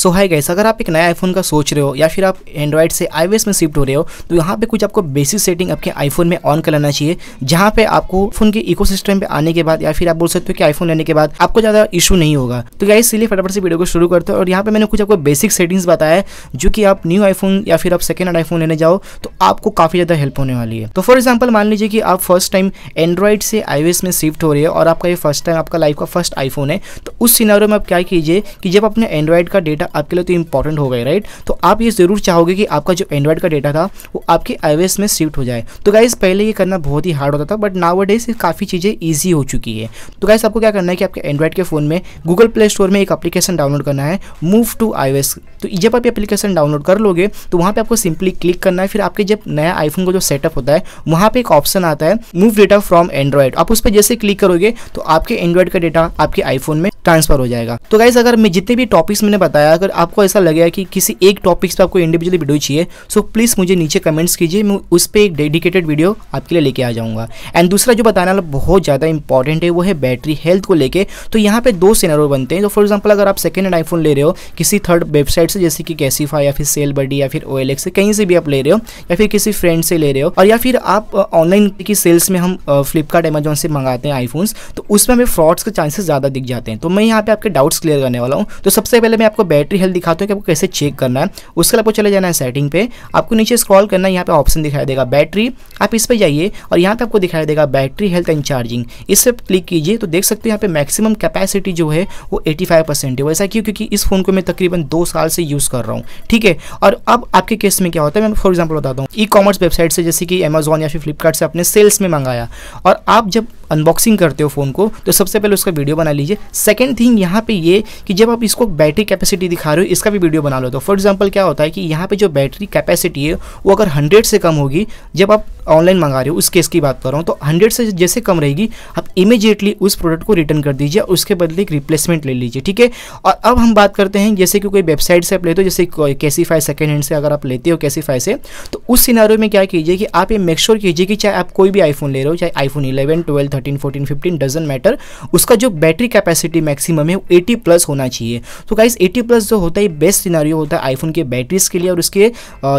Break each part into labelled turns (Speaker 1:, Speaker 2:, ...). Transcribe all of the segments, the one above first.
Speaker 1: सो hi guys अगर आप एक नया आईफोन का सोच रहे हो या फिर आप एंड्रॉइड से आई में शिफ्ट हो रहे हो तो यहाँ पे कुछ आपको बेसिक सेटिंग आपके आईफोन में ऑन कर लेना चाहिए जहाँ पे आपको फोन के इकोसिस्टम पे आने के बाद या फिर आप बोल सकते हो कि आईफोन लेने के बाद आपको ज़्यादा इशू नहीं होगा तो गाइस इसलिए फटाफट से वीडियो को शुरू करते हो और यहाँ पर मैंने कुछ आपको बेसिक सेटिंग्स बताया है जो कि आप न्यू आईफोन या फिर आप सेकेंड आईफोन लेने जाओ तो आपको काफ़ी ज़्यादा हेल्प होने वाली है तो फॉर एग्जाम्पल मान लीजिए कि आप फर्स्ट टाइम एंड्रॉइड से आई में शिफ्ट हो रहे हो और आपका ये फर्स्ट टाइम आपका लाइफ का फर्स्ट आईफोन है तो उस सिनारो में आप क्या कीजिए कि जब अपने एंड्रॉयड का डेटा डेटा आपके लिए तो इंपॉर्टेंट हो गए राइट तो आप ये ज़रूर चाहोगे कि आपका जो एंड्रॉइड का डेटा था वो आपके आई में शिफ्ट हो जाए तो गाइज़ पहले ये करना बहुत ही हार्ड होता था बट नाव डेज काफ़ी चीज़ें ईजी हो चुकी है तो गाइज़ आपको क्या करना है कि आपके एंड्रॉइड के फ़ोन में गूगल प्ले स्टोर में एक एप्लीकेशन डाउनलोड करना है मूव टू आई तो जब आप एप्लीकेशन डाउनलोड कर लोगे तो वहाँ पर आपको सिंपली क्लिक करना है फिर आपके जब नया आईफोन का जो सेटअप होता है वहाँ पर एक ऑप्शन आता है मूव डेटा फ्रॉम एंड्रॉइड आप उस पर जैसे क्लिक करोगे तो आपके एंड्रॉइड का डेटा आपके आईफोन में ट्रांसफर हो जाएगा तो गाइज अगर मैं जितने भी टॉपिक्स मैंने बताया बताया अगर आपको ऐसा लगेगा कि किसी एक टॉपिक्स पर आपको इंडिविजुअली वीडियो चाहिए सो प्लीज़ मुझे नीचे कमेंट्स कीजिए मैं उस पर एक डेडिकेटेड वीडियो आपके लिए लेके आ जाऊँगा एंड दूसरा जो बताने वाला बहुत ज़्यादा इंपॉर्टेंट है वो है बैटरी हेल्थ को लेकर तो यहाँ पर दो सिनेरो बनते हैं तो फॉर एग्जाम्पल अगर आप सेकेंड हैंड आईफोन ले रहे हो किसी थर्ड वेबसाइट से जैसे कि कैसीफा या फिर सेल बडी या फिर ओ से कहीं से भी आप ले रहे हो या फिर किसी फ्रेंड से ले रहे हो और या फिर आप ऑनलाइन की सेल्स में हम फ्लिपकार्ट अमेजोन से मंगाते हैं आईफोन्स तो उसमें हमें फ्रॉड्स के चांसेस ज़्यादा दिख जाते हैं तो मैं यहाँ पे आपके डाउट्स क्लियर करने वाला हूँ तो सबसे पहले मैं आपको बैटरी बैटरी हेल्थ दिखाते हैं कि आपको कैसे चेक करना है उसके लिए आपको चले जाना है सेटिंग पे आपको नीचे स्क्रॉल करना है यहाँ पे ऑप्शन दिखाई देगा बैटरी आप इस पर जाइए और यहाँ पे आपको दिखाई देगा बैटरी हेल्थ एंड चार्जिंग इस पर क्लिक कीजिए तो देख सकते हो यहाँ पे मैक्सिमम कैपेसिटी जो है वो फाइव परसेंट है वैसा क्यों क्योंकि इस फोन को मैं तकरीबन दो साल से यूज़ कर रहा हूँ ठीक है और अब आपके केस में क्या होता है मैं फॉर एग्जाम्पल बताता हूँ ई कॉमर्स वेबसाइट से जैसे कि अमेजोन या फिर फ्लिपकार्ट से अपने सेल्स में मंगाया और आप जब अनबॉक्सिंग करते हो फ़ोन को तो सबसे पहले उसका वीडियो बना लीजिए सेकेंड थिंग यहाँ पे ये कि जब आप इसको बैटरी कैपेसिटी दिखा रहे हो इसका भी वीडियो बना लो तो फॉर एग्जाम्पल क्या होता है कि यहाँ पे जो बैटरी कैपेसिटी है वो अगर हंड्रेड से कम होगी जब आप ऑनलाइन मंगा रहे हो उस केस की बात कर रहा हूँ तो हंड्रेड से जैसे कम रहेगी आप इमीजिएटली उस प्रोडक्ट को रिटर्न कर दीजिए उसके बदले एक रिप्लेसमेंट ले लीजिए ठीक है और अब हम बात करते हैं जैसे कि कोई वेबसाइट से आप लेते हो जैसे कैसीफाई सेकेंड हैंड से अगर आप लेते हो कैसीफाई से तो उस सिनारियो में क्या कीजिए कि आप ये मेक श्योर कीजिए कि चाहे आप कोई भी आईफोन ले रहे हो चाहे iPhone eleven twelve thirteen fourteen fifteen doesn't matter उसका जो बैटरी कैपेसिटी मैक्सिमम है वो एटी प्लस होना चाहिए तो गाइज एटी प्लस जो होता है बेस्ट सिनारियो होता है आईफोन के बैटरीज के लिए और उसके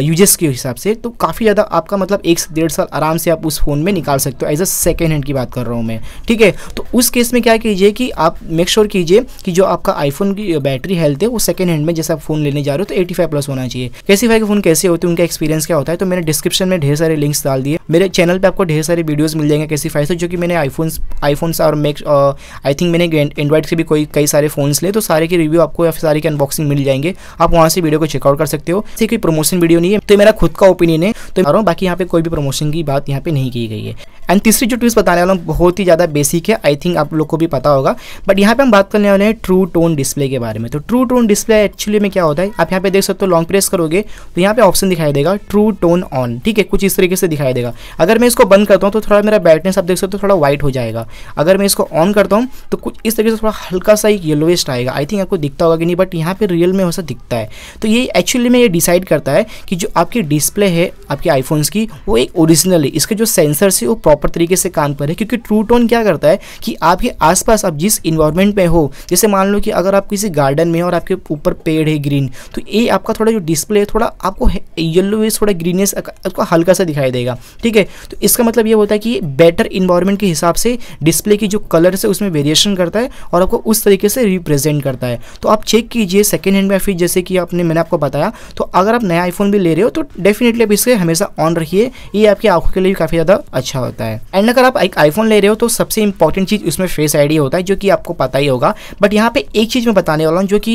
Speaker 1: यूजेस के हिसाब से तो काफ़ी ज़्यादा आपका मतलब एक से डेढ़ साल आराम से आप उस फ़ोन में निकाल सकते हो एज अ सेकेंड हैंड की बात कर रहा हूँ मैं ठीक है तो उस केस में क्या कीजिए कि आप मेक श्योर कीजिए कि जो आपका आईफोन की बैटरी हेल्थ है वो सेकेंड हैंड में जैसे आप फोन लेने जा रहे हो तो एटी प्लस होना चाहिए कैसी फाइव के फोन कैसे होते हैं उनका एक्सपीरियंस क्या होता है तो मैंने डिस्क्रिप्शन में ढेर सारे लिंक्स डाल दिए मेरे चैनल पर आपको ढेर सारे वीडियोज़ मिल जाएंगे कैसी फाइव से जो कि मैंने आईफोन आईफोन और मेक आई थिंक मैंने एंड्रॉइड से भी कोई कई सारे फोन्स ले तो सारे के रिव्यू आपको या सारे के अनबॉक्सिंग मिल जाएंगे आप वहाँ से वीडियो को चेकआउट कर सकते हो कोई प्रमोशन वीडियो नहीं है तो मेरा खुद का ओपिनियन है तो बाकी यहाँ पे कोई भी प्रमोशन कोचिंग की बात यहाँ पे नहीं की गई है एंड तीसरी जो ट्विस्ट बताने वाला हूँ बहुत ही ज़्यादा बेसिक है आई थिंक आप लोग को भी पता होगा बट यहाँ पे हम बात करने वाले हैं ट्रू टोन डिस्प्ले के बारे में तो ट्रू टोन डिस्प्ले एक्चुअली में क्या होता है आप यहाँ पे देख सकते हो लॉन्ग प्रेस करोगे तो यहाँ पे ऑप्शन दिखाई देगा ट्रू टोन ऑन ठीक है कुछ इस तरीके से दिखाई देगा अगर मैं इसको बंद करता हूँ तो थोड़ा मेरा ब्राइटनेस आप देख सकते हो थोड़ा व्हाइट हो जाएगा अगर मैं इसको ऑन करता हूँ तो कुछ इस तरीके से थोड़ा हल्का सा एक येलोएस्ट आएगा आई थिंक आपको दिखता होगा कि नहीं बट यहाँ पर रियल में वैसा दिखता है तो ये एक्चुअली में ये डिसाइड करता है कि जो आपकी डिस्प्ले है आपके आईफोन्स की वो एक और ओरिजिनली इसके जो सेंसर से है वो प्रॉपर तरीके से काम करे क्योंकि ट्रू टोन क्या करता है कि आपके आसपास आप जिस इन्वायरमेंट में हो जैसे मान लो कि अगर आप किसी गार्डन में हो और आपके ऊपर पेड़ है ग्रीन तो ये आपका थोड़ा जो डिस्प्ले है थोड़ा आपको वेज थोड़ा ग्रीननेस आपको हल्का सा दिखाई देगा ठीक है तो इसका मतलब ये होता है कि बेटर इन्वायरमेंट के हिसाब से डिस्प्ले की जो कलर है उसमें वेरिएशन करता है और आपको उस तरीके से रिप्रेजेंट करता है तो आप चेक कीजिए सेकेंड हैंड में फिर जैसे कि आपने मैंने आपको बताया तो अगर आप नया आईफोन भी ले रहे हो तो डेफिनेटली आप इसे हमेशा ऑन रखिए ये आपके आपकी आंखों के लिए भी काफी ज्यादा अच्छा होता है एंड अगर आप एक आईफोन ले रहे हो तो सबसे इंपॉर्टेंट चीज उसमें फेस आईडी होता है जो कि आपको पता ही होगा बट यहाँ पे एक चीज मैं बताने वाला हूँ जो कि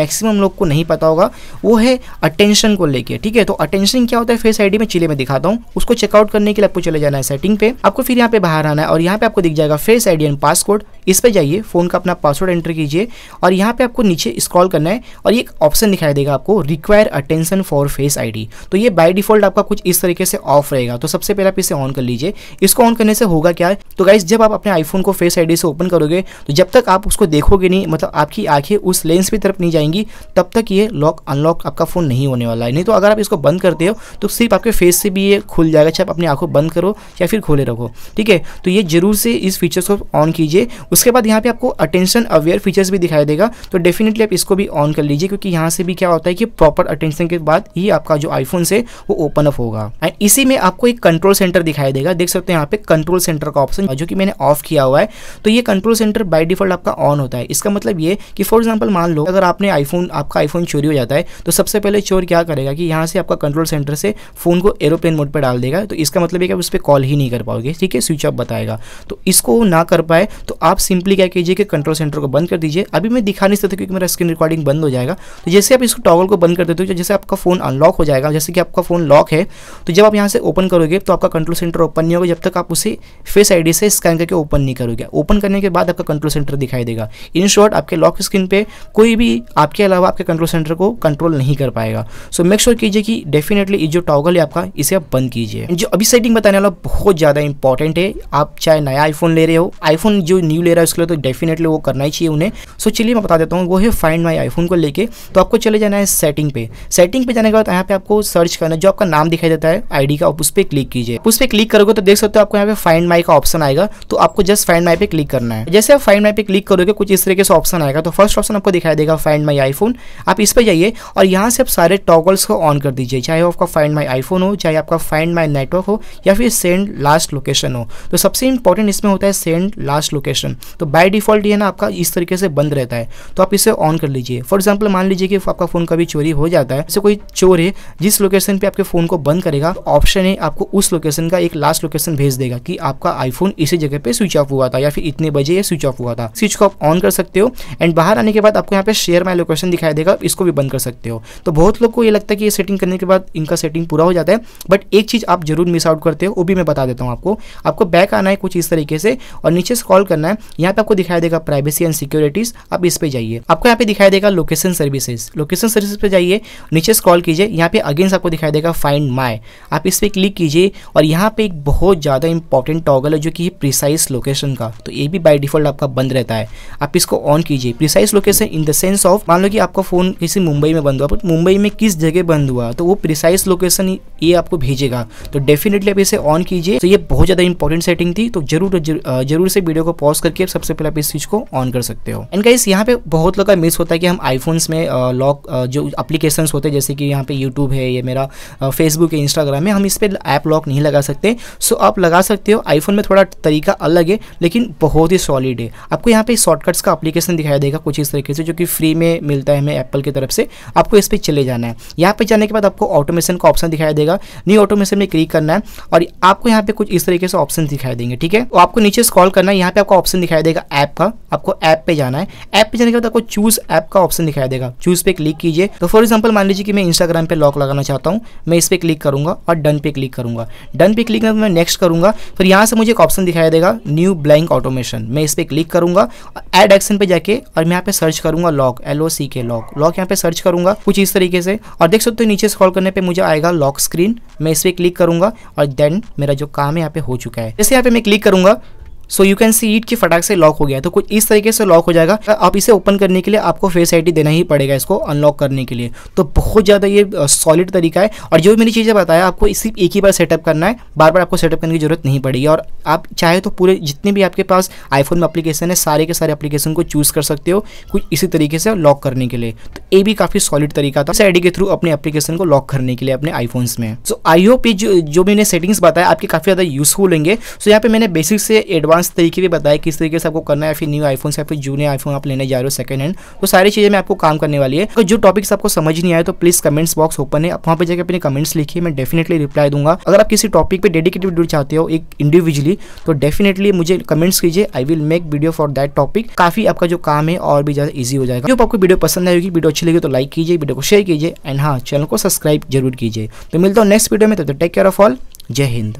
Speaker 1: मैक्सिमम लोग को नहीं पता होगा वो है अटेंशन को लेकर ठीक है तो अटेंशन क्या होता है फेस आईडी में चिले में दिखाता हूँ उसको चेकआउट करने के लिए आपको चले जाना है सेटिंग पे आपको फिर यहाँ पे बाहर आना है और यहाँ पे आपको दिख जाएगा फेस आईडी एंड पासकोड इस पे जाइए फोन का अपना पासवर्ड एंटर कीजिए और यहाँ पे आपको नीचे स्क्रॉल करना है और एक ऑप्शन दिखाई देगा आपको require attention for face ID तो ये बाय डिफॉल्ट आपका कुछ इस तरीके से ऑफ रहेगा तो सबसे पहले आप इसे ऑन कर लीजिए इसको ऑन करने से होगा क्या तो गाइज जब आप अपने आईफोन को फेस आईडी से ओपन करोगे तो जब तक आप उसको देखोगे नहीं मतलब आपकी आंखें उस लेंस की तरफ नहीं जाएंगी तब तक ये लॉक अनलॉक आपका फ़ोन नहीं होने वाला है नहीं तो अगर आप इसको बंद करते हो तो सिर्फ आपके फेस से भी ये खुल जाएगा चाहे आप अपनी आंखों बंद करो या फिर खोले रखो ठीक है तो ये जरूर से इस फीचर्स को ऑन कीजिए उसके बाद यहाँ पे आपको अटेंशन अवेयर फीचर्स भी दिखाई देगा तो डेफिनेटली आप इसको भी ऑन कर लीजिए क्योंकि यहाँ से भी क्या होता है कि प्रॉपर अटेंशन के बाद ही आपका जो आईफोन से वो ओपन अप होगा एंड इसी में आपको एक कंट्रोल सेंटर दिखाई देगा देख सकते हैं यहाँ पे कंट्रोल सेंटर का ऑप्शन जो कि मैंने ऑफ किया हुआ है तो ये कंट्रोल सेंटर बाय डिफॉल्ट आपका ऑन होता है इसका मतलब ये कि फॉर एग्जांपल मान लो अगर आपने आईफोन आपका आईफोन चोरी हो जाता है तो सबसे पहले चोर क्या करेगा कि यहाँ से आपका कंट्रोल सेंटर से फोन को एरोप्लेन मोड पर डाल देगा तो इसका मतलब है कि आप उस पर कॉल ही नहीं कर पाओगे ठीक है स्विच ऑफ बताएगा तो इसको ना कर पाए तो आप सिंपली क्या कीजिए कि कंट्रोल सेंटर को बंद कर दीजिए अभी मैं दिखा नहीं सकता क्योंकि मेरा स्क्रीन रिकॉर्डिंग बंद हो जाएगा तो जैसे आप इसको टॉगल को बंद कर देते हो जैसे आपका फोन अनलॉक हो जाएगा जैसे कि आपका फोन लॉक है तो जब आप यहाँ से ओपन करो करोगे तो आपका कंट्रोल सेंटर ओपन नहीं होगा जब तक आप उसे फेस आईडी से स्कैन करके ओपन नहीं करोगे ओपन करने के बाद आपका कंट्रोल सेंटर दिखाई देगा इन शॉर्ट आपके लॉक स्क्रीन पे कोई भी आपके अलावा आपके कंट्रोल सेंटर को कंट्रोल नहीं कर पाएगा सो मेक श्योर कीजिए कि डेफिनेटली जो टॉगल है आपका इसे आप बंद कीजिए जो अभी सेटिंग बताने वाला बहुत ज़्यादा इंपॉर्टेंट है आप चाहे नया आईफोन ले रहे हो आईफोन जो न्यू ले रहा है उसके लिए तो डेफिनेटली वो करना ही चाहिए उन्हें सो चलिए मैं बता देता हूँ वो है फाइंड माई आईफोन को लेके तो आपको चले जाना है सेटिंग पे सेटिंग पे जाने के बाद यहाँ पे आपको सर्च करना जो आपका नाम दिखाई देता है आईडी का आप उस पर क्लिक कीजिए उस पर क्लिक करोगे तो देख सकते हो आपको यहाँ पे फाइंड माई का ऑप्शन आएगा तो आपको जस्ट फाइंड माई पे क्लिक करना है जैसे आप फाइंड माई पे क्लिक करोगे कुछ इस तरीके से ऑप्शन आएगा तो फर्स्ट ऑप्शन आपको दिखाई देगा फाइंड माई आईफोन आप इस पर जाइए और यहाँ से आप सारे टॉगल्स को ऑन कर दीजिए चाहे आपका फाइंड माई आईफोन हो चाहे आपका फाइंड माई नेटवर्क हो या फिर सेंड लास्ट लोकेशन हो तो सबसे इंपॉर्टेंट इसमें होता है सेंड लास्ट लोकेशन तो बाई डिफॉल्ट ये ना आपका इस तरीके से बंद रहता है तो आप इसे ऑन कर लीजिए फॉर एग्जाम्पल मान लीजिए कि आपका फोन कभी चोरी हो जाता है जैसे कोई चोर है जिस लोकेशन पे आपके फोन को बंद करेगा ऑप्शन है आप आपको उस लोकेशन का एक लास्ट लोकेशन भेज देगा कि आपका आईफोन इसी जगह पे स्विच ऑफ हुआ था या फिर इतने बजे ये स्विच ऑफ हुआ था स्विच को आप ऑन कर सकते हो एंड बाहर आने के बाद आपको यहाँ पे शेयर माई लोकेशन दिखाई देगा इसको भी बंद कर सकते हो तो बहुत लोग को ये लगता है कि ये सेटिंग करने के बाद इनका सेटिंग पूरा हो जाता है बट एक चीज़ आप जरूर मिस आउट करते हो वो भी मैं बता देता हूँ आपको आपको बैक आना है कुछ इस तरीके से और नीचे स्क्रॉल करना है यहाँ पे आपको दिखाई देगा प्राइवेसी एंड सिक्योरिटीज आप इस पर जाइए आपको यहाँ पे दिखाई देगा लोकेशन सर्विसेज लोकेशन सर्विसेज पे जाइए नीचे स्कॉल कीजिए यहाँ पे अगेंस्ट आपको दिखाई देगा फाइंड माई आप इस पर क्लिक कीजिए और यहाँ पे एक बहुत ज़्यादा इंपॉर्टेंट टॉगल है जो कि प्रिसाइज लोकेशन का तो ये भी बाय डिफ़ॉल्ट आपका बंद रहता है आप इसको ऑन कीजिए precise location in the sense of मान लो कि आपका फ़ोन किसी मुंबई में बंद हुआ मुंबई में किस जगह बंद हुआ तो वो प्रिसाइज लोकेशन ये आपको भेजेगा तो डेफिनेटली आप इसे ऑन कीजिए तो ये बहुत ज़्यादा इंपॉर्टेंट सेटिंग थी तो जरूर जरूर से वीडियो को पॉज करके आप सबसे पहले आप इस चीज़ को ऑन कर सकते हो एंड गाइस यहाँ पे बहुत लोग का मिस होता है कि हम आईफोन्स में लॉक जो अप्लीकेशन होते हैं जैसे कि यहाँ पे यूट्यूब है ये मेरा फेसबुक है इंस्टाग्राम है हम इस पर ऐप लॉक नहीं लगा सकते सो आप लगा सकते हो आईफोन में थोड़ा तरीका अलग है लेकिन बहुत ही सॉलिड है आपको यहाँ पे शॉर्टकट्स का अप्लीकेशन दिखाई देगा कुछ इस तरीके से जो कि फ्री में मिलता है हमें एप्पल की तरफ से आपको इस पर चले जाना है यहाँ पे जाने के बाद आपको ऑटोमेशन का ऑप्शन दिखाई देगा न्यू ऑटोमेशन में क्लिक करना है और आपको यहाँ पे कुछ इस तरीके से ऑप्शन दिखाई देंगे ठीक है और तो आपको नीचे स्कॉल करना है यहाँ पे आपको ऑप्शन दिखाई देगा ऐप का आपको ऐप पे जाना है ऐप पे जाने के बाद आपको चूज ऐप का ऑप्शन दिखाई देगा चूज पे क्लिक कीजिए तो फॉर एग्जाम्पल मान लीजिए कि मैं इंस्टाग्राम पे लॉक लगाना चाहता हूँ मैं इस पर क्लिक करूंगा और डन पे क्लिक करूँगा डन पे क्लिक मैं नेक्स्ट करूँगा फिर यहाँ से मुझे एक ऑप्शन दिखाई देगा न्यू ब्लैंक ऑटोमेशन मैं इस पर क्लिक करूँगा एड एक्शन पे जाके और यहाँ पे सर्च करूँगा लॉक एल ओ सी के लॉक लॉक यहाँ पे सर्च करूँगा कुछ इस तरीके से और देख सकते हो नीचे स्क्रॉल करने पर मुझे आएगा लॉक स्क्रीन मैं इस पर क्लिक करूँगा और देन मेरा जो काम है यहाँ पे हो चुका है जैसे यहाँ पे मैं क्लिक करूँगा so you can see it की फटाक से लॉक हो गया तो कुछ इस तरीके से लॉक हो जाएगा आप इसे ओपन करने के लिए आपको फेस आईडी देना ही पड़ेगा इसको अनलॉक करने के लिए तो बहुत ज़्यादा ये सॉलिड तरीका है और जो मैंने चीज़ें बताया आपको सिर्फ एक ही बार सेटअप करना है बार बार आपको सेटअप करने की जरूरत नहीं पड़ेगी और आप चाहे तो पूरे जितने भी आपके पास आईफोन में अप्लीकेशन है सारे के सारे एप्लीकेशन को चूज़ कर सकते हो कुछ इसी तरीके से लॉक करने के लिए तो ये भी काफ़ी सॉलिड तरीका था आई के थ्रू अपने एप्लीकेशन को लॉक करने के लिए अपने आईफोन्स में सो आई होप ये जो मैंने सेटिंग्स बताया आपके काफ़ी ज़्यादा यूजफुल होंगे सो यहाँ पे मैंने बेसिक से एडवा एडवांस तरीके भी बताए किस तरीके से आपको करना है फिर न्यू आईफोन या फिर जूनियर आईफोन आप लेने जा रहे हो सेकंड हैंड तो सारी चीज़ें मैं आपको काम करने वाली है तो जो टॉपिक्स आपको समझ नहीं आए तो प्लीज़ कमेंट्स बॉक्स ओपन है आप वहाँ पर जाकर अपने कमेंट्स लिखिए मैं डेफिनेटली रिप्लाई दूंगा अगर आप किसी टॉपिक पर डेडिकेटेड वीडियो चाहते हो एक इंडिविजुअली तो डेफिनेटली मुझे कमेंट्स कीजिए I will make video for that topic काफी आपका जो काम है और भी ज़्यादा ईजी हो जाएगा जो आपको वीडियो पसंद आएगी वीडियो अच्छी लगी तो लाइक कीजिए वीडियो को शेयर कीजिए एंड हाँ चैनल को सब्सक्राइब जरूर कीजिए तो मिलता हूँ नेक्स्ट वीडियो में तब तो टेक केयर ऑफ ऑल जय हिंद